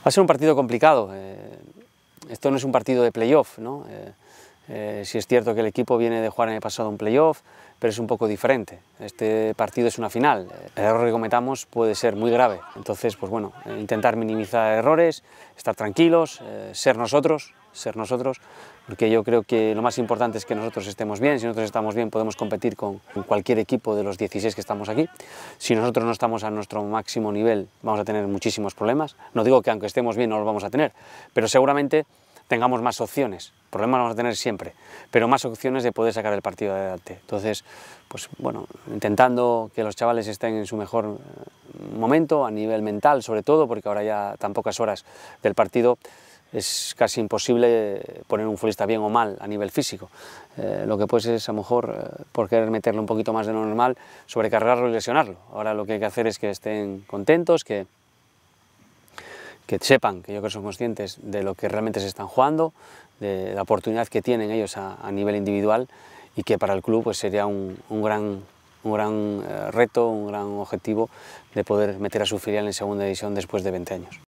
Va a ser un partido complicado. Eh, esto no es un partido de playoff, ¿no? Eh, eh, si es cierto que el equipo viene de jugar en el pasado un playoff, pero es un poco diferente. Este partido es una final. El error que cometamos puede ser muy grave. Entonces, pues bueno, intentar minimizar errores, estar tranquilos, ser nosotros, ser nosotros, porque yo creo que lo más importante es que nosotros estemos bien, si nosotros estamos bien podemos competir con cualquier equipo de los 16 que estamos aquí, si nosotros no estamos a nuestro máximo nivel vamos a tener muchísimos problemas, no digo que aunque estemos bien no los vamos a tener, pero seguramente tengamos más opciones, problemas vamos a tener siempre, pero más opciones de poder sacar el partido adelante. Entonces, pues bueno, intentando que los chavales estén en su mejor eh, momento, a nivel mental sobre todo, porque ahora ya tan pocas horas del partido, es casi imposible poner un futbolista bien o mal a nivel físico. Eh, lo que puedes es, a lo mejor, eh, por querer meterle un poquito más de lo normal, sobrecargarlo y lesionarlo. Ahora lo que hay que hacer es que estén contentos, que, que sepan, que yo creo que son conscientes de lo que realmente se están jugando, de la oportunidad que tienen ellos a, nivel individual y que para el club pues, sería un, gran un gran eh, reto, un gran objetivo de poder meter a su filial en segunda división después de 20 años.